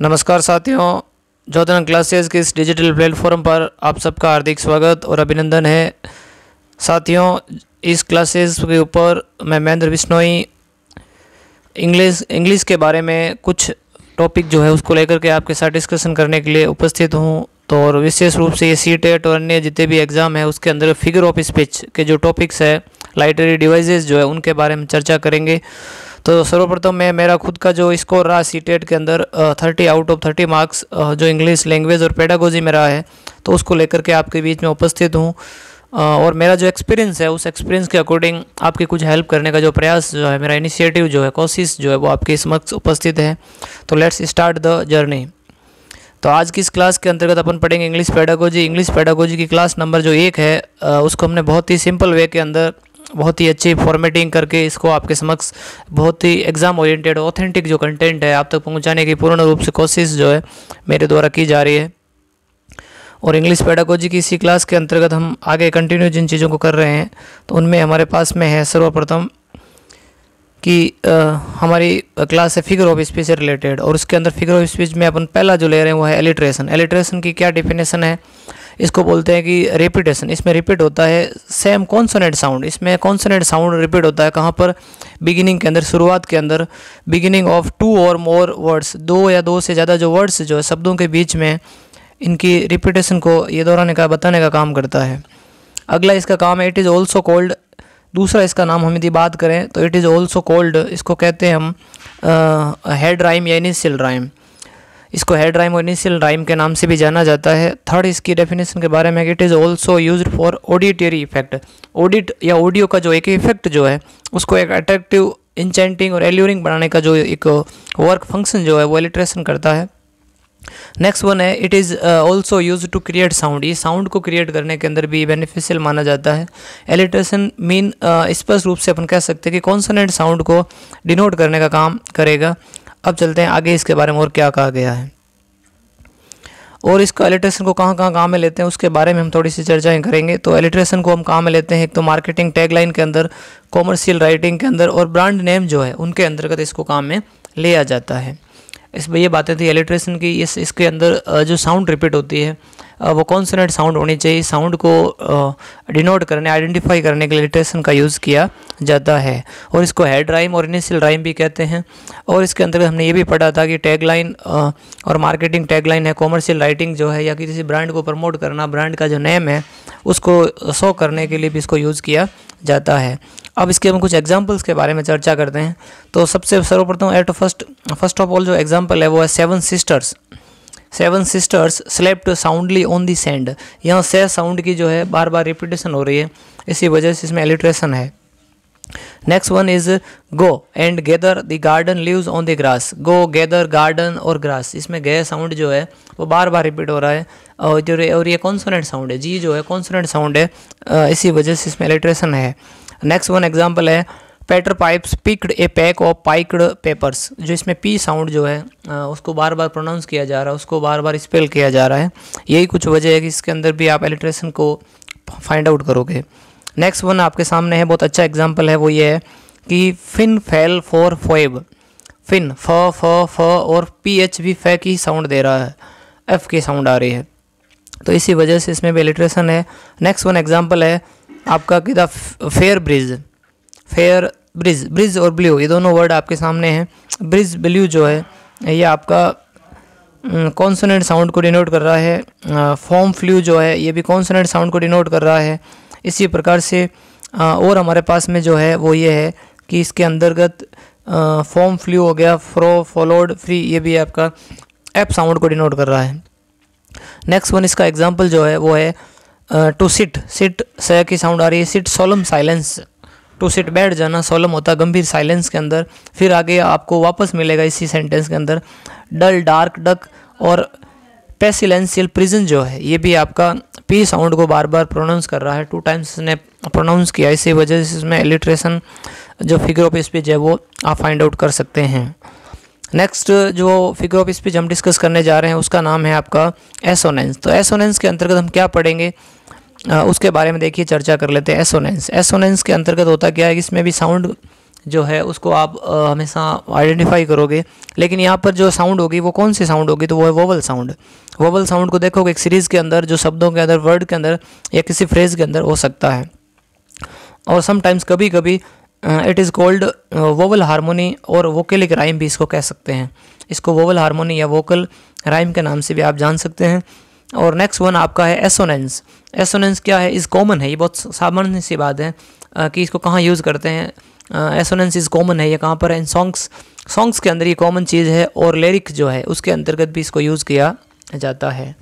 नमस्कार साथियों जोधन क्लासेस के इस डिजिटल प्लेटफॉर्म पर आप सबका हार्दिक स्वागत और अभिनंदन है साथियों इस क्लासेस के ऊपर मैं महेंद्र बिश्नोई इंग्लिश इंग्लिश के बारे में कुछ टॉपिक जो है उसको लेकर के आपके साथ डिस्कशन करने के लिए उपस्थित हूँ तो और विशेष रूप से ये सी टेट e और अन्य जितने भी एग्ज़ाम है उसके अंदर फिगर ऑफ स्पीच के जो टॉपिक्स है लाइटरी डिवाइसेस जो है उनके बारे में चर्चा करेंगे तो सर्वप्रथम मैं मेरा खुद का जो स्कोर रहा सी टेट e के अंदर thirty out of thirty marks जो इंग्लिश लैंग्वेज और पेडागोजी में रहा है तो उसको लेकर के आपके बीच में उपस्थित हूँ और मेरा जो एक्सपीरियंस है उस एक्सपीरियंस के अकॉर्डिंग आपकी कुछ हेल्प करने का जो प्रयास जो है मेरा इनिशिएटिव जो है कोशिश जो है वो आपके समक्ष उपस्थित है तो लेट्स स्टार्ट द जर्नी तो आज की इस क्लास के अंतर्गत अपन पढ़ेंगे इंग्लिश पेडागोजी इंग्लिश पेडागोजी की क्लास नंबर जो एक है उसको हमने बहुत ही सिंपल वे के अंदर बहुत ही अच्छी फॉर्मेटिंग करके इसको आपके समक्ष बहुत ही एग्ज़ाम ओरिएंटेड ऑथेंटिक जो कंटेंट है आप तक पहुंचाने की पूर्ण रूप से कोशिश जो है मेरे द्वारा की जा रही है और इंग्लिश पैडागोजी की इसी क्लास के अंतर्गत हम आगे कंटिन्यू जिन चीज़ों को कर रहे हैं तो उनमें हमारे पास में है सर्वप्रथम कि हमारी क्लास है फिगर ऑफ स्पीच से रिलेटेड और उसके अंदर फिगर ऑफ स्पीच में अपन पहला जो ले रहे हैं वो है एलिट्रेशन एलिट्रेशन की क्या डिफिनेशन है इसको बोलते हैं कि रिपीटेशन इसमें रिपीट होता है सेम कॉन्सोनेंट साउंड इसमें कॉन्सोनेंट साउंड रिपीट होता है कहाँ पर बिगिनिंग के अंदर शुरुआत के अंदर बिगिनिंग ऑफ टू और मोर वर्ड्स दो या दो से ज़्यादा जो वर्ड्स जो है शब्दों के बीच में इनकी रिपीटेशन को ये दोहराने का बताने का काम करता है अगला इसका काम है इट इज़ ऑल्सो कोल्ड दूसरा इसका नाम हम यदि बात करें तो इट इज़ ऑल्सो कोल्ड इसको कहते हैं हम हेड राइम या इनिशियल राइम इसको हेड राइम और इनिशियल राइम के नाम से भी जाना जाता है थर्ड इसकी डेफिनेशन के बारे में it is also use for auditory effect audit या ऑडियो का जो एक इफेक्ट जो है उसको एक अट्रैक्टिव इंचेंटिंग और एल्यूरिंग बनाने का जो एक वर्क फंक्शन जो है वो एलिट्रेशन करता है नेक्स्ट वन है it is also use to create sound ये साउंड को क्रिएट करने के अंदर भी बेनिफिशियल माना जाता है एलिट्रेशन मीन uh, स्पष्ट रूप से अपन कह सकते हैं कि कॉन्सनेंट साउंड को डिनोट करने का काम करेगा अब चलते हैं आगे इसके बारे में और क्या कहा गया है और इसको एलिट्रेशन को कहाँ कहाँ काम में लेते हैं उसके बारे में हम थोड़ी सी चर्चाएँ करेंगे तो एलिट्रेशन को हम काम में लेते हैं एक तो मार्केटिंग टैगलाइन के अंदर कॉमर्शियल राइटिंग के अंदर और ब्रांड नेम जो है उनके अंतर्गत इसको काम में लिया जाता है इस ये बातें थी एलिट्रेशन की इस इसके अंदर जो साउंड रिपीट होती है वो कॉन्सनेंट साउंड होनी चाहिए साउंड को डिनोट करने आइडेंटिफाई करने के लिए लिटरेशन का यूज़ किया जाता है और इसको हेड राइम और इनिशियल राइम भी कहते हैं और इसके अंदर हमने ये भी पढ़ा था कि टैगलाइन और मार्केटिंग टैगलाइन है कॉमर्शियल राइटिंग जो है या किसी ब्रांड को प्रमोट करना ब्रांड का जो नेम है उसको शो करने के लिए भी इसको यूज़ किया जाता है अब इसके हम कुछ एग्जाम्पल्स के बारे में चर्चा करते हैं तो सबसे सर्वप्रथम at first first of all जो एग्जाम्पल है वो है seven sisters seven sisters slept soundly on the sand यहाँ से साउंड की जो है बार बार रिपीटेशन हो रही है इसी वजह से इसमें एलिट्रेशन है Next one is go and gather the garden leaves on the grass. Go, gather, garden और grass. इसमें गए साउंड जो है वो बार बार रिपीट हो रहा है और जो और ये कॉन्सोनेंट साउंड है जी जो है कॉन्सोनेंट साउंड है इसी वजह से इसमें एलिट्रेशन है नेक्स्ट वन एग्जाम्पल है Peter pipes picked a pack of pickled peppers जो इसमें पी साउंड जो है उसको बार बार प्रोनाउंस किया जा रहा है उसको बार बार स्पेल किया जा रहा है यही कुछ वजह है कि इसके अंदर भी आप एलिट्रेशन को फाइंड आउट करोगे नेक्स्ट वन आपके सामने है बहुत अच्छा एग्जाम्पल है वो ये है कि Finn fell for Phoebe Finn फ फ फ और पी एच भी फे की साउंड दे रहा है एफ की साउंड आ रही है तो इसी वजह से इसमें भी एलिट्रेशन है नेक्स्ट वन एग्जाम्पल है आपका कि the fair bridge fair bridge bridge और ब्ल्यू ये दोनों वर्ड आपके सामने हैं ब्रिज ब्ल्यू जो है ये आपका कॉन्सोनेंट साउंड को डिनोट कर रहा है फॉर्म फ्ल्यू जो है ये भी कॉन्सोनेंट साउंड को डिनोट कर रहा है इसी प्रकार से और हमारे पास में जो है वो ये है कि इसके अंतर्गत फॉर्म फ्लू हो गया फ्रो फॉलोड फ्री ये भी आपका ऐप साउंड को डिनोट कर रहा है नेक्स्ट वन इसका एग्जाम्पल जो है वो है टू सिट सिट सया की साउंड आ रही है sit solemn silence to sit बैठ जाना सोलम होता गंभीर साइलेंस के अंदर फिर आगे आपको वापस मिलेगा इसी सेंटेंस के अंदर डल डार्क डक और पेसिलेंशियल प्रिजन जो है ये भी आपका पी साउंड को बार बार प्रोनाउंस कर रहा है टू टाइम्स इसने प्रोनाउंस किया इसी वजह से इसमें एलिट्रेशन जो फिगर ऑफ स्पीच है वो आप फाइंड आउट कर सकते हैं नेक्स्ट जो फिगर ऑफ स्पीच हम डिस्कस करने जा रहे हैं उसका नाम है आपका एसोनेंस तो एसोनेंस के अंतर्गत हम क्या पढ़ेंगे आ, उसके बारे में देखिए चर्चा कर लेते हैं एसोनेंस एसोनेंस के अंतर्गत होता क्या है इसमें भी साउंड जो है उसको आप हमेशा आइडेंटिफाई करोगे लेकिन यहाँ पर जो साउंड होगी वो कौन सी साउंड होगी तो वो है वोवल साउंड वोवल साउंड को देखोगे एक सीरीज़ के अंदर जो शब्दों के अंदर वर्ड के अंदर या किसी फ्रेज़ के अंदर हो सकता है और समटाइम्स कभी कभी it is called vowel harmony और वोकेलिक राइम भी इसको कह सकते हैं इसको वोवल हारमोनी या वोकल राइम के नाम से भी आप जान सकते हैं और नेक्स्ट वन आपका है एसोनेंस एसोनेंस क्या है इज़ कॉमन है ये बहुत सामान्य सी बात है कि इसको कहाँ यूज़ करते हैं एसोनेंस इज़ कॉमन है ये कहाँ पर इन सॉन्ग्स सॉन्ग्स के अंदर ये कॉमन चीज़ है और लिरिक जो है उसके अंतर्गत भी इसको यूज़ किया जाता है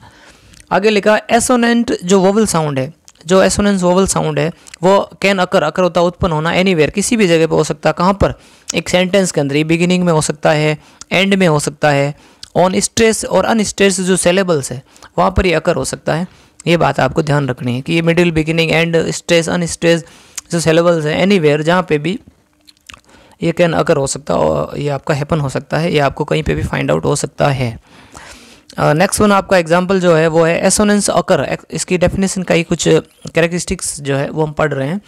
आगे लिखा एसोनेंट जो वोवल साउंड है जो एसोनेंस वोवल साउंड है वो कैन अकर अकर होता उत्पन्न होना एनी किसी भी जगह पर हो सकता है कहाँ पर एक सेंटेंस के अंदर ये बिगिनिंग में हो सकता है एंड में हो सकता है ऑन स्ट्रेस और अन स्ट्रेस जो सेलेबल्स है वहाँ पर ये अकर हो सकता है ये बात आपको ध्यान रखनी है कि ये middle beginning end stress unstress जो सेलेबल्स हैं एनी वेयर जहाँ पर भी ये कैन अगर हो सकता है ये आपका हैपन हो सकता है ये आपको कहीं पे भी फाइंड आउट हो सकता है नेक्स्ट uh, वन आपका एग्जाम्पल जो है वो है एसोनेंस अकर इसकी डेफिनेशन का ही कुछ कैरेक्टरिस्टिक्स जो है वो हम पढ़ रहे हैं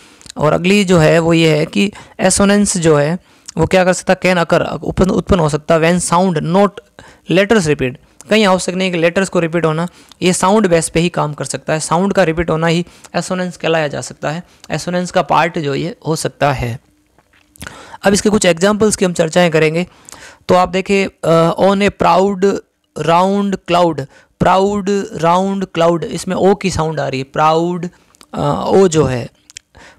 और अगली जो है वो ये है कि एसोनेंस जो है वो क्या कर सकता कैन अकर उत्पन्न हो सकता वैन साउंड नोट लेटर्स रिपीट कहीं आवश्यक नहीं कि लेटर्स को रिपीट होना ये साउंड बेस पे ही काम कर सकता है साउंड का रिपीट होना ही एसोनेंस कहलाया जा सकता है एसोनेंस का पार्ट जो ये हो सकता है अब इसके कुछ एग्जाम्पल्स की हम चर्चाएँ करेंगे तो आप देखें on a proud round cloud proud round cloud इसमें ओ की साउंड आ रही है प्राउड ओ जो है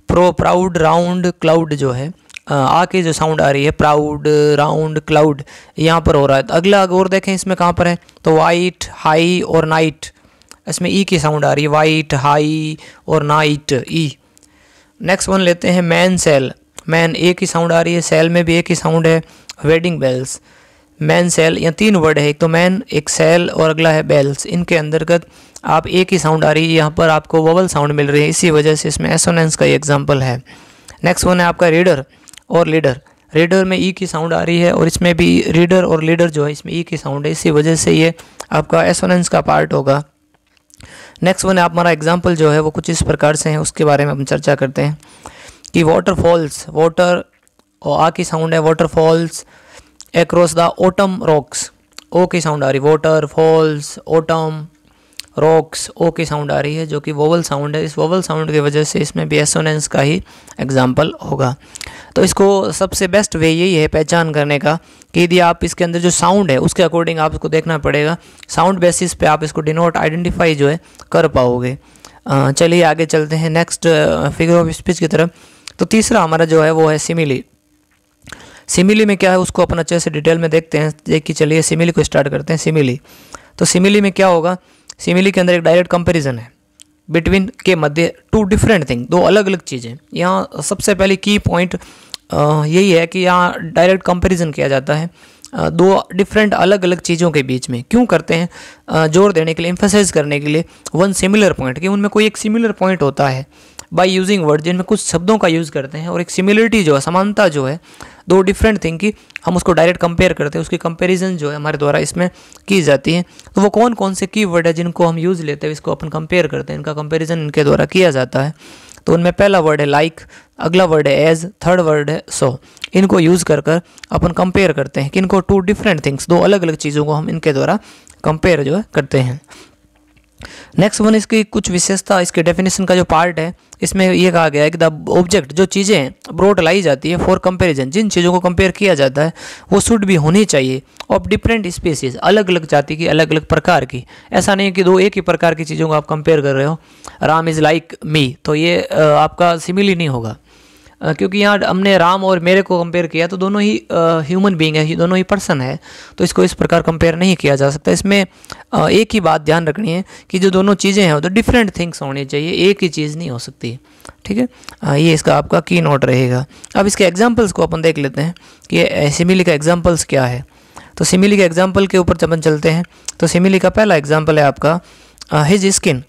प्रो प्राउड राउंड क्लाउड जो है आ के जो साउंड आ रही है प्राउड राउंड क्लाउड यहाँ पर हो रहा है अगला और देखें इसमें कहाँ पर है तो वाइट हाई और नाइट इसमें ई e की साउंड आ रही है वाइट हाई और नाइट ई नेक्स्ट वन लेते हैं मैन सेल मैन एक ही साउंड आ रही है सेल में भी एक ही साउंड है वेडिंग बेल्स मैन सेल या तीन वर्ड है एक तो मैन एक सेल और अगला है बेल्स इनके अंतर्गत आप एक ही साउंड आ रही है यहाँ पर आपको वोवल साउंड मिल रही है इसी वजह से इसमें एसोनेंस का एग्जाम्पल है नेक्स्ट वन है आपका रीडर और लीडर रीडर में ई की साउंड आ रही है और इसमें भी रीडर और लीडर जो है इसमें ई की साउंड है इसी वजह से ये आपका एसोनेंस का पार्ट होगा नेक्स्ट वन है आप हमारा एग्जाम्पल जो है वो कुछ इस प्रकार से है उसके बारे में हम चर्चा करते हैं कि वाटरफॉल्स वाटर और आ की साउंड है waterfalls across the autumn rocks O की साउंड आ रही waterfalls autumn rocks O की साउंड आ रही है जो कि वोवल साउंड है इस वोवल साउंड की वजह से इसमें भी एसोनेंस का ही एग्जाम्पल होगा तो इसको सबसे बेस्ट वे यही है पहचान करने का कि यदि आप इसके अंदर जो साउंड है उसके अकॉर्डिंग आप इसको देखना पड़ेगा साउंड बेसिस पे आप इसको डिनोट आइडेंटिफाई जो है कर पाओगे चलिए आगे चलते हैं नेक्स्ट फिगर ऑफ स्पीच की तरफ तो तीसरा हमारा जो है वो है सिमिली सिमिली में क्या है उसको अपन अच्छे से डिटेल में देखते हैं देखिए चलिए सिमिली को स्टार्ट करते हैं सिमिली तो सिमिली में क्या होगा सिमिली के अंदर एक डायरेक्ट कंपेरिजन है बिटवीन के मध्य टू डिफरेंट थिंग दो अलग अलग चीज़ें यहाँ सबसे पहले की पॉइंट यही है कि यहाँ डायरेक्ट कंपेरिजन किया जाता है दो डिफरेंट अलग अलग चीज़ों के बीच में क्यों करते हैं जोर देने के लिए इम्फोसाइज करने के लिए वन सिमिलर पॉइंट कि उनमें कोई एक सिमिलर पॉइंट होता है बाय यूजिंग वर्ड जिनमें कुछ शब्दों का यूज़ करते हैं और एक सिमिलरिटी जो है समानता जो है दो डिफरेंट थिंग की हम उसको डायरेक्ट कंपेयर करते हैं उसकी कंपेरिजन जो है हमारे द्वारा इसमें की जाती है तो वो कौन कौन से की वर्ड है जिनको हम यूज़ लेते हैं इसको अपन कंपेयर करते हैं इनका कंपेरिजन इनके द्वारा किया जाता है तो उनमें पहला वर्ड है लाइक अगला वर्ड है एज थर्ड वर्ड है सो so. इनको यूज़ कर कर अपन कंपेयर करते हैं कि इनको टू डिफरेंट थिंग्स दो अलग अलग चीज़ों को हम इनके द्वारा कंपेयर जो है करते हैं नेक्स्ट वन इसकी कुछ विशेषता इसके डेफिनेशन का जो पार्ट है इसमें यह कहा गया है कि द ऑब्जेक्ट जो चीज़ें हैं ब्रोड लाई जाती है फॉर कंपेरिजन जिन चीज़ों को कंपेयर किया जाता है वो शुड भी होनी चाहिए ऑफ डिफरेंट स्पेसीज अलग अलग जाति की अलग अलग प्रकार की ऐसा नहीं है कि दो एक ही प्रकार की चीज़ों को आप कंपेयर कर रहे हो राम इज़ लाइक मी तो ये आपका सिमिल ही नहीं होगा क्योंकि यहाँ हमने राम और मेरे को कंपेयर किया तो दोनों ही ह्यूमन बींग है दोनों ही पर्सन है तो इसको इस प्रकार कंपेयर नहीं किया जा सकता इसमें आ, एक ही बात ध्यान रखनी है कि जो दोनों चीज़ें हैं वो तो डिफरेंट थिंग्स होनी चाहिए एक ही चीज़ नहीं हो सकती ठीक है ये इसका आपका की नोट रहेगा अब इसके एग्जाम्पल्स को अपन देख लेते हैं कि सिमिली का एग्जाम्पल्स क्या है तो सिमिली के एग्जाम्पल के ऊपर जब चलते हैं तो सिमिली का पहला एग्जाम्पल है आपका हिज स्किन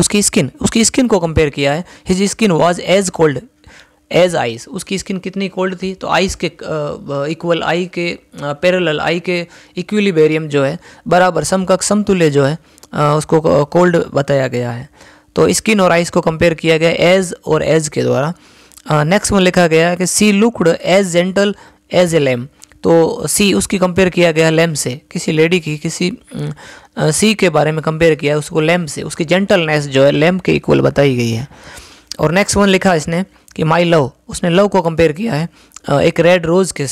उसकी स्किन उसकी स्किन को कंपेयर किया है his skin was as cold as ice उसकी स्किन कितनी कोल्ड थी तो आइस के इक्वल आई के पैरेलल आई के इक्विलिबेरियम जो है बराबर समकक्ष समतुल्य जो है आ, उसको कोल्ड बताया गया है तो स्किन और आइस को कंपेयर किया गया एज और एज के द्वारा नेक्स्ट में लिखा गया कि she looked as gentle as a lamb तो सी उसकी कंपेयर किया गया लैम से किसी लेडी की किसी सी के बारे में कंपेयर किया उसको लैम से उसकी जेंटलनेस जो है लैम के इक्वल बताई गई है और नेक्स्ट वन लिखा इसने कि माई लव उसने लव को कंपेयर किया है एक रेड रोज़ के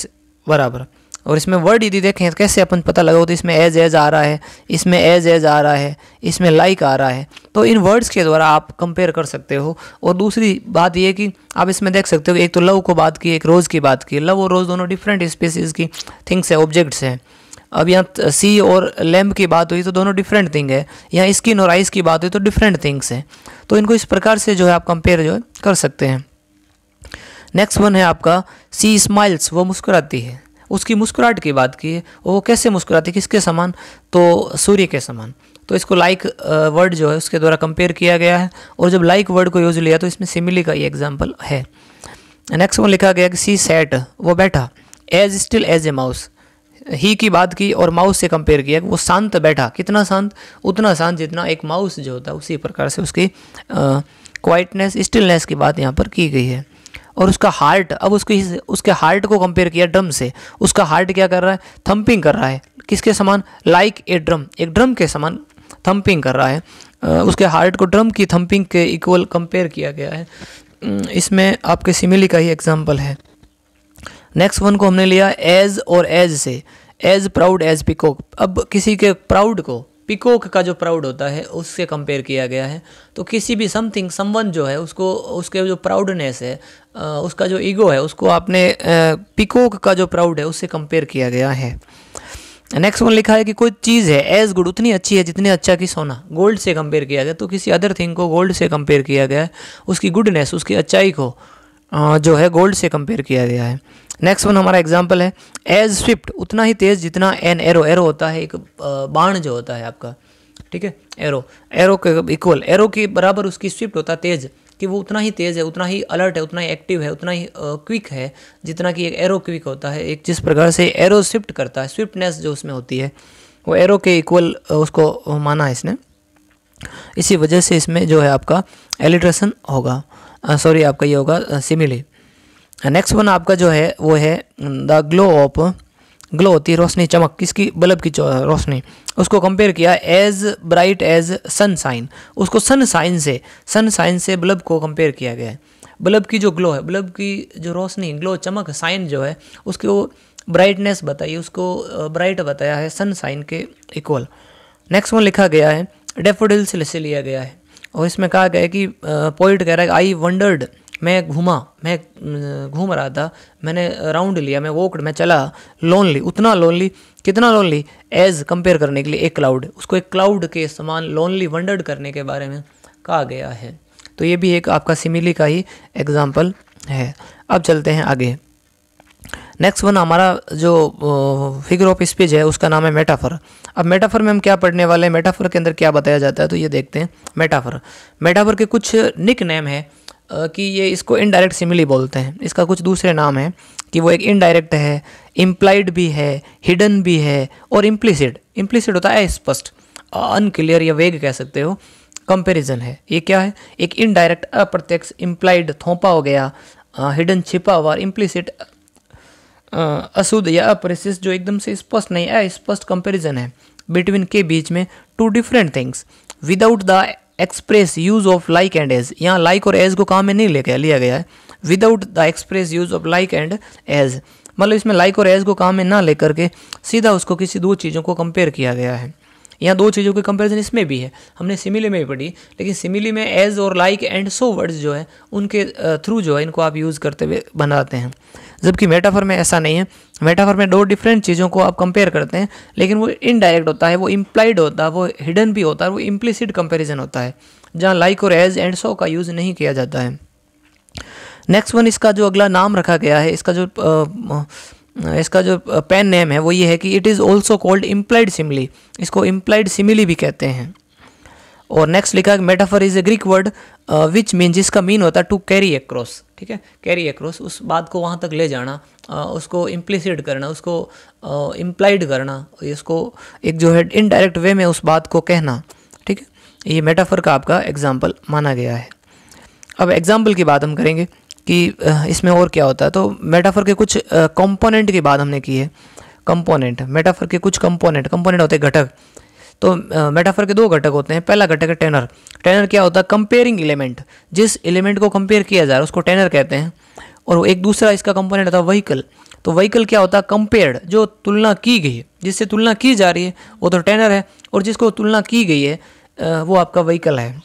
बराबर और इसमें वर्ड यदि देखें तो कैसे अपन पता लगा तो इसमें एज एज आ रहा है इसमें एज एज आ रहा है इसमें लाइक आ रहा है तो इन वर्ड्स के द्वारा आप कंपेयर कर सकते हो और दूसरी बात यह कि आप इसमें देख सकते हो एक तो लव को बात की एक रोज़ की बात की लव और रोज़ दोनों डिफरेंट स्पेसीज की थिंग्स है ऑब्जेक्ट्स हैं अब यहाँ सी और लैम्प की बात हुई तो दोनों डिफरेंट थिंग है यहाँ स्किन और आइस की बात हुई तो डिफरेंट थिंग्स हैं तो इनको इस प्रकार से जो है आप कंपेयर जो है कर सकते हैं नेक्स्ट वन है आपका सी स्माइल्स वो मुस्कुराती है उसकी मुस्कुराहट की बात की है वो कैसे मुस्कुराती है किसके समान तो सूर्य के समान तो इसको लाइक वर्ड जो है उसके द्वारा कंपेयर किया गया है और जब लाइक वर्ड को यूज लिया तो इसमें सिमिली का ये एग्जाम्पल है नेक्स्ट वन लिखा गया कि सी सेट वो बैठा as still as a mouse ही की बात की और माउस से कंपेयर किया कि वो शांत बैठा कितना शांत उतना शांत जितना एक माउस जो होता है उसी प्रकार से उसकी क्वाइटनेस स्टिलनेस की बात यहाँ पर की गई है और उसका हार्ट अब उसकी उसके हार्ट को कंपेयर किया ड्रम से उसका हार्ट क्या कर रहा है थम्पिंग कर रहा है किसके समान लाइक ए ड्रम एक ड्रम के समान थम्पिंग कर रहा है उसके हार्ट को ड्रम की थम्पिंग के इक्वल कंपेयर किया गया है इसमें आपके सिमिली का ही एग्जाम्पल है नेक्स्ट वन को हमने लिया एज और एज से एज प्राउड एज पिकॉक अब किसी के प्राउड को पिकोक का जो प्राउड होता है उससे कंपेयर किया गया है तो किसी भी समथिंग समवन जो है उसको उसके जो प्राउडनेस है उसका जो ईगो है उसको आपने पिकोक का जो प्राउड है उससे कंपेयर किया गया है नेक्स्ट वन लिखा है कि कोई चीज़ है एज गुड उतनी अच्छी है जितने अच्छा कि सोना गोल्ड से कंपेयर किया गया तो किसी अदर थिंग को गोल्ड से कंपेयर किया गया है उसकी गुडनेस उसकी अच्छाई को जो है गोल्ड से कंपेयर किया गया है नेक्स्ट वन हमारा एग्जाम्पल है एज स्विफ्ट उतना ही तेज़ जितना एन एरो एरो होता है एक बाण जो होता है आपका ठीक है एरो एरो के इक्वल एरो के बराबर उसकी स्विफ्ट होता तेज़ कि वो उतना ही तेज़ है उतना ही अलर्ट है उतना ही एक्टिव है उतना ही क्विक है जितना कि एक एरो क्विक होता है एक जिस प्रकार से एरो स्विफ्ट करता है स्विफ्टनेस जो उसमें होती है वो एरो के इक्वल उसको माना है इसने इसी वजह से इसमें जो है आपका एलिट्रेशन होगा सॉरी आपका ये होगा सिमिली नेक्स्ट वन आपका जो है वो है द ग्लो ऑफ ग्लो होती है रोशनी चमक किसकी बल्ब की रोशनी उसको कंपेयर किया as bright as sunshine उसको सन साइन से सन साइन से बल्ब को कंपेयर किया गया है बल्ब की जो ग्लो है बल्ब की जो रोशनी ग्लो चमक साइन जो है उसकी वो ब्राइटनेस बताई उसको ब्राइट बताया है सन साइन के इक्वल नेक्स्ट वन लिखा गया है डेफोडिल से लिया गया है और इसमें कहा गया है कि पोइट कह रहा है आई वंडर्ड मैं घूमा मैं घूम रहा था मैंने राउंड लिया मैं वोकड मैं चला लोनली उतना लोनली कितना लोनली एज कंपेयर करने के लिए एक क्लाउड उसको एक क्लाउड के समान लोनली वंडर्ड करने के बारे में कहा गया है तो ये भी एक आपका सिमिली का ही एग्जाम्पल है अब चलते हैं आगे नेक्स्ट वन हमारा जो फिगर ऑफ स्पीच है उसका नाम है मेटाफर अब मेटाफर में हम क्या पढ़ने वाले हैं मेटाफर के अंदर क्या बताया जाता है तो ये देखते हैं मेटाफर मेटाफर के कुछ निक नेम है कि ये इसको इनडायरेक्ट सिमिली बोलते हैं इसका कुछ दूसरे नाम है कि वो एक इनडायरेक्ट है इम्प्लाइड भी है हिडन भी है और इम्प्लिसिड इम्प्लिसिड होता है स्पष्ट अनक्लियर या वेग कह सकते हो कंपेरिजन है ये क्या है एक इनडायरेक्ट अप्रत्यक्ष इम्प्लाइड थोपा हो गया हिडन छिपा हुआ और इम्प्लिसिट अशुद्ध या अप्रेसिस जो एकदम से स्पष्ट नहीं है स्पष्ट कंपेरिजन है बिटवीन के बीच में two different things without the express use of like and as यहाँ लाइक और एज को काम में नहीं लेके लिया गया है without the express use of like and as मतलब इसमें लाइक और एज को काम में ना लेकर के सीधा उसको किसी दो चीज़ों को कंपेयर किया गया है यहाँ दो चीज़ों के कंपैरिजन इसमें भी है हमने सिमिली में भी पढ़ी लेकिन सिमिली में एज और लाइक एंड सो वर्ड्स जो है उनके थ्रू जो है इनको आप यूज़ करते हुए बनाते हैं जबकि मेटाफर में ऐसा नहीं है मेटाफर में दो डिफरेंट चीज़ों को आप कंपेयर करते हैं लेकिन वो इनडायरेक्ट होता है वो इम्प्लाइड होता है वो हिडन भी होता है वो इम्प्लिसिड कंपेरिजन होता है जहाँ लाइक और एज एंड सो का यूज़ नहीं किया जाता है नेक्स्ट वन इसका जो अगला नाम रखा गया है इसका जो आ, इसका जो पेन नेम है वो ये है कि it is also called implied simile इसको इम्प्लाइड सिमिली भी कहते हैं और नेक्स्ट लिखा है metaphor is a Greek word which mean जिसका मीन होता है टू कैरी अक्रॉस ठीक है कैरी अक्रॉस उस बात को वहाँ तक ले जाना उसको इम्प्लीसिड करना उसको इम्प्लाइड करना इसको एक जो है इनडायरेक्ट वे में उस बात को कहना ठीक है ये मेटाफर का आपका एग्जाम्पल माना गया है अब एग्जाम्पल की बात हम करेंगे कि इसमें और क्या होता है तो मेटाफर के कुछ कंपोनेंट की बात हमने की है कंपोनेंट मेटाफर के कुछ कंपोनेंट कंपोनेंट होते हैं घटक तो मेटाफर के दो घटक होते हैं पहला घटक है टेनर टेनर क्या होता है कंपेयरिंग एलिमेंट जिस एलिमेंट को कंपेयर किया जा रहा है उसको टेनर कहते हैं और एक दूसरा इसका कंपोनेंट होता है व्हीकल तो व्हीकल क्या होता है कंपेयर्ड जो तुलना की गई है जिससे तुलना की जा रही है वो तो टेनर है और जिसको तुलना की गई है वो आपका व्हीकल है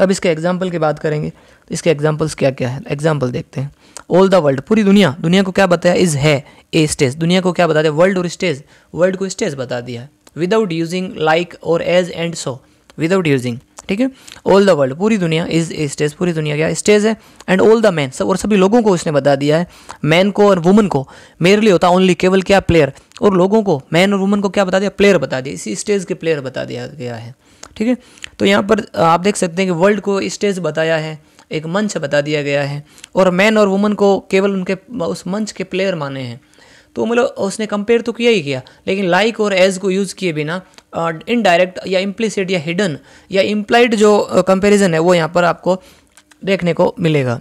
अब इसके एग्जाम्पल की बात करेंगे तो इसके एग्जाम्पल्स क्या क्या है एग्जाम्पल देखते हैं ऑल द वर्ल्ड पूरी दुनिया दुनिया को क्या बताया इज़ है ए स्टेज दुनिया को क्या बता दिया वर्ल्ड और स्टेज वर्ल्ड को स्टेज बता दिया है विदाउट यूजिंग लाइक और as and so without using ठीक है ऑल द वर्ल्ड पूरी दुनिया इज स्टेज पूरी दुनिया क्या स्टेज है एंड ऑल द मैन सब और सभी लोगों को उसने बता दिया है मैन को और वुमन को मेरे लिए होता ओनली केवल क्या प्लेयर और लोगों को मैन और वुमन को क्या बता दिया प्लेयर बता दिया इसी स्टेज के प्लेयर बता दिया गया है ठीक है तो यहाँ पर आप देख सकते हैं कि वर्ल्ड को स्टेज बताया है एक मंच बता दिया गया है और मैन और वुमन को केवल उनके उस मंच के प्लेयर माने हैं तो मतलब उसने कंपेयर तो किया ही किया लेकिन लाइक like और एज को यूज़ किए बिना इनडायरेक्ट या इम्प्लिसिट या हिडन या इम्प्लाइड जो कंपेरिजन है वो यहाँ पर आपको देखने को मिलेगा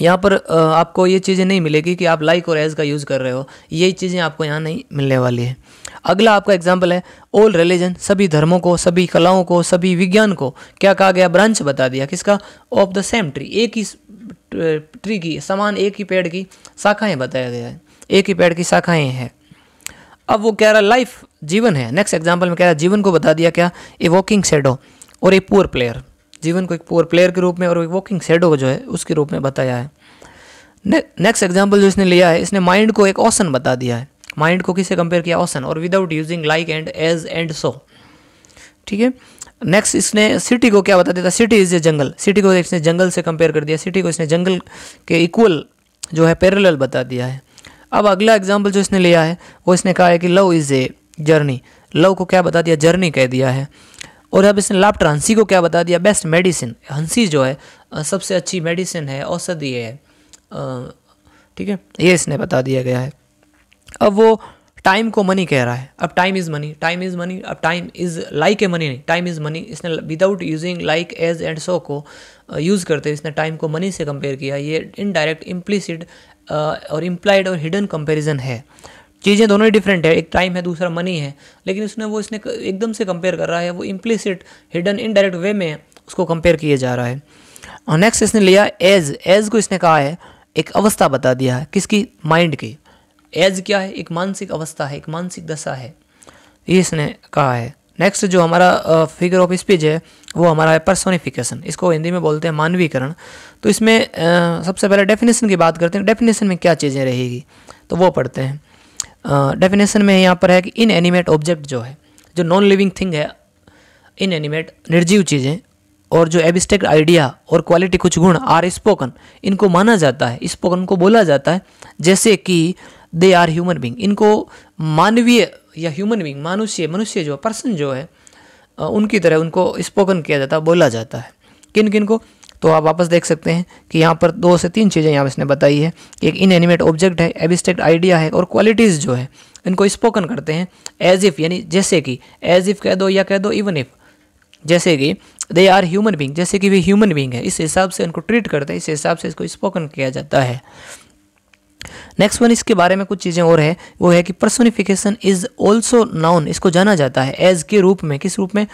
यहाँ पर आपको ये चीज़ें नहीं मिलेगी कि आप लाइक और एज का यूज़ कर रहे हो ये चीज़ें आपको यहाँ नहीं मिलने वाली है अगला आपका एग्जाम्पल है ऑल रिलीजन सभी धर्मों को सभी कलाओं को सभी विज्ञान को क्या कहा गया ब्रांच बता दिया किसका ऑफ द सेम ट्री एक ही ट्री की समान एक ही पेड़ की शाखाएं बताया गया है एक ही पेड़ की शाखाएं हैं अब वो कह रहा लाइफ जीवन है नेक्स्ट एग्जाम्पल में कह रहा है जीवन को बता दिया क्या ए वॉकिंग शेडो और ए पुअर प्लेयर जीवन को एक पुअर प्लेयर के रूप में और एक वॉकिंग शेडो जो है उसके रूप में बताया है नेक्स्ट एग्जाम्पल जो इसने लिया है इसने माइंड को एक ऑसन बता दिया है माइंड को किसे कंपेयर किया ऑसन और without using like and as and so ठीक है नेक्स्ट इसने सिटी को क्या बता था city is a jungle city को इसने जंगल से कंपेयर कर दिया सिटी को इसने जंगल के इक्वल जो है पैरेलल बता दिया है अब अगला एग्जाम्पल जो इसने लिया है वो इसने कहा है कि love is a journey love को क्या बता दिया जर्नी कह दिया है और अब इसने लाप्टर हंसी को क्या बता दिया बेस्ट मेडिसिन हंसी जो है सबसे अच्छी मेडिसिन है औषधि है ठीक है ये इसने बता दिया गया है अब वो टाइम को मनी कह रहा है अब time is money time is money अब time is like a money नहीं टाइम इज़ मनी इसने without using like as and so को यूज़ करते हुए इसने टाइम को मनी से कंपेयर किया ये इनडायरेक्ट इम्प्लीसिड और इम्प्लाइड और हिडन कंपेरिजन है चीज़ें दोनों ही डिफरेंट है एक टाइम है दूसरा मनी है लेकिन उसने वो इसने एकदम से कंपेयर कर रहा है वो इम्प्लिसिट हिडन इनडायरेक्ट वे में उसको कंपेयर किया जा रहा है और नेक्स्ट इसने लिया एज एज को इसने कहा है एक अवस्था बता दिया है किसकी माइंड की एज क्या है एक मानसिक अवस्था है एक मानसिक दशा है ये इसने कहा है नेक्स्ट जो हमारा फिगर ऑफ स्पीच है वो हमारा है पर्सोनिफिकेशन इसको हिंदी में बोलते हैं मानवीकरण तो इसमें आ, सबसे पहले डेफिनेशन की बात करते हैं डेफिनेशन में क्या चीज़ें रहेगी तो वो पढ़ते हैं डेफिनेशन में यहाँ पर है कि इन एनिमेट ऑब्जेक्ट जो है जो नॉन लिविंग थिंग है इन एनिमेट निर्जीव चीज़ें और जो एबिस्टेक्ट आइडिया और क्वालिटी कुछ गुण आर स्पोकन इनको माना जाता है स्पोकन को बोला जाता है जैसे कि दे आर ह्यूमन बींग इनको मानवीय या ह्यूमन बींग मानुष्य मनुष्य जो पर्सन जो है उनकी तरह उनको स्पोकन किया जाता बोला जाता है किन किन को तो आप वापस देख सकते हैं कि यहाँ पर दो से तीन चीज़ें यहाँ इसने बताई है एक इनएनिमेट ऑब्जेक्ट है एबिस्टेक्ट आइडिया है और क्वालिटीज़ जो है इनको स्पोकन करते हैं एज इफ़ यानी जैसे कि एज इफ़ कह दो या कह दो इवन इफ़ जैसे कि दे आर ह्यूमन बींग जैसे कि वे ह्यूमन बींग है इस हिसाब से उनको ट्रीट करते हैं इस हिसाब से इसको स्पोकन किया जाता है नेक्स्ट वन इसके बारे में कुछ चीज़ें और है वो है कि पर्सोनिफिकेशन इज ऑल्सो नाउन इसको जाना जाता है एज के रूप में किस रूप में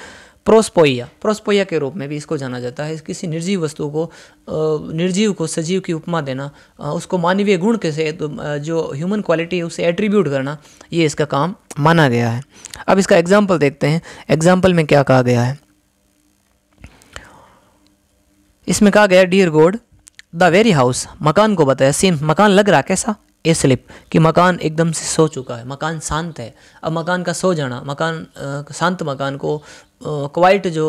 प्रोस्पोइया प्रोस्पोइया के रूप में भी इसको जाना जाता है किसी निर्जीव वस्तु को निर्जीव को सजीव की उपमा देना उसको मानवीय गुण के से तो, जो ह्यूमन क्वालिटी है उसे एट्रीब्यूट करना ये इसका काम माना गया है अब इसका एग्जाम्पल देखते हैं एग्जाम्पल में क्या कहा गया है इसमें कहा गया dear God the very house मकान को बताया सीन मकान लग रहा कैसा ए स्लिप कि मकान एकदम से सो चुका है मकान शांत है अब मकान का सो जाना मकान शांत मकान को क्वाइट जो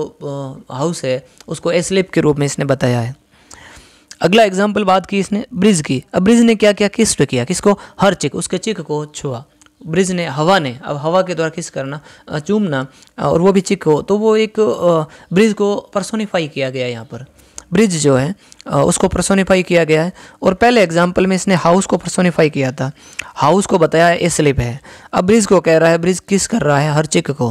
हाउस है उसको ए स्लिप के रूप में इसने बताया है अगला एग्जाम्पल बात की इसने ब्रिज की अब ब्रिज ने क्या किया किस पे किया किसको हर चिक उसके चिक को छुआ ब्रिज ने हवा ने अब हवा के द्वारा किस करना चूमना और वो भी चिक हो तो वो एक ब्रिज को परसोनीफाई किया गया यहाँ पर ब्रिज जो है उसको प्रसोनीफाई किया गया है और पहले एग्जाम्पल में इसने हाउस को प्रसोनीफाई किया था हाउस को बताया ए स्लिप है अब ब्रिज को कह रहा है ब्रिज किस कर रहा है हर चिक को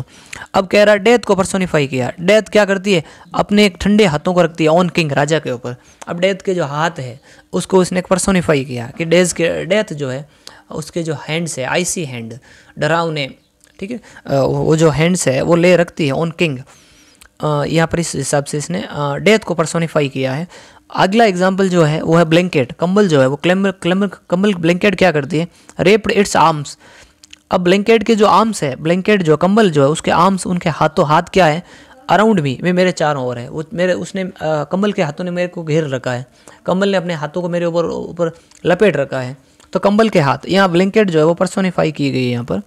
अब कह रहा है डेथ को प्रसोनीफाई किया डेथ क्या करती है अपने एक ठंडे हाथों को रखती है ऑन किंग राजा के ऊपर अब डेथ के जो हाथ है उसको उसने प्रसोनीफाई किया कि डेज के डेथ जो है उसके जो हैंड्स है आईसी हैंड डरावने ठीक है वो जो हैंड्स है वो ले रखती है ऑन किंग यहाँ पर इस हिसाब से इसने डेथ को परसोनीफाई किया है अगला एग्जाम्पल जो है वो है ब्लैंकेट कंबल जो है वो क्लम्बर क्लम्बर कंबल ब्लैंकेट क्या करती है रेप्ड इट्स आर्म्स अब ब्लैंकेट के जो आर्म्स है ब्लैंकेट जो कंबल जो है उसके आर्म्स उनके हाथों हाथ क्या है अराउंड मी वे मेरे चारों ओर है वो मेरे उसने कंबल के हाथों ने मेरे को घेर रखा है कम्बल ने अपने हाथों को मेरे ऊपर ऊपर लपेट रखा है तो कंबल के हाथ यहाँ ब्लैंकेट जो है वो परसोनीफाई की गई है यहाँ पर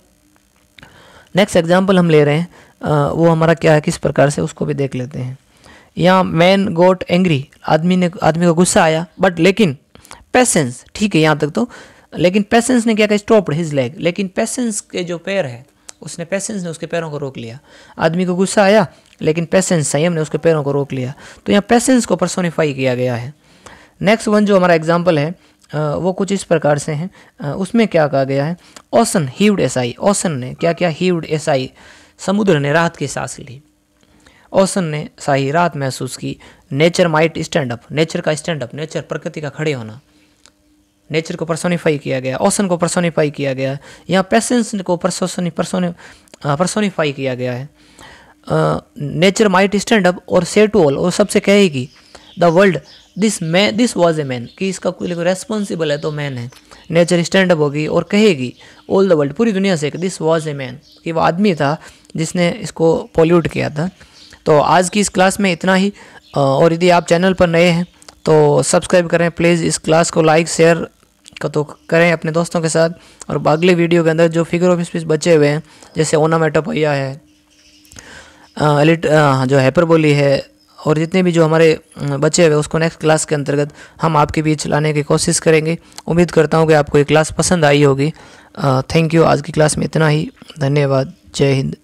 नेक्स्ट एग्जाम्पल हम ले रहे हैं वो हमारा क्या है किस प्रकार से उसको भी देख लेते हैं यहाँ मैन गोट एंग्री आदमी ने आदमी को गुस्सा आया बट लेकिन पैसेंस ठीक है यहाँ तक तो लेकिन पैसेंस ने क्या कहा स्टॉप हिज लेग लेकिन पैसेंस के जो पैर है उसने पैसेंस ने उसके पैरों को रोक लिया आदमी को गुस्सा आया लेकिन पैसेंस संयम ने उसके पैरों को रोक लिया तो यहाँ पैसेंस को पर्सोनिफाई किया गया है नेक्स्ट वन जो हमारा एग्जाम्पल है वो कुछ इस प्रकार से हैं उसमें क्या कहा गया है ओसन एस आई ओसन ने क्या क्या एस आई समुद्र ने राहत की सांस ली ओसन ने शाही राहत महसूस की nature might stand up nature का स्टैंड अप नेचर प्रकृति का खड़े होना नेचर को प्रसोनीफाई किया गया ओसन को प्रसोनीफाई किया गया यहाँ पेशेंस को परसोनी परसोनी किया गया है नेचर माइट स्टैंड अप और से टू ऑल और सबसे कहेगी the world this man this was a man कि इसका कोई रेस्पॉन्सिबल है तो मैन है नेचर स्टैंड अप होगी और कहेगी ऑल द वर्ल्ड पूरी दुनिया से दिस वॉज ए मैन कि वह आदमी था जिसने इसको पॉल्यूट किया था तो आज की इस क्लास में इतना ही और यदि आप चैनल पर नए हैं तो सब्सक्राइब करें प्लीज़ इस क्लास को लाइक शेयर का तो करें अपने दोस्तों के साथ और अगले वीडियो के अंदर जो फिगर ऑफ स्पीच बचे हुए हैं जैसे ओनामेटोपैया है एलिट जो हैपरबोली है और जितने भी जो हमारे बचे हुए उसको नेक्स्ट क्लास के अंतर्गत हम आपके बीच लाने की कोशिश करेंगे उम्मीद करता हूँ कि आपको ये क्लास पसंद आई होगी थैंक यू आज की क्लास में इतना ही धन्यवाद जय हिंद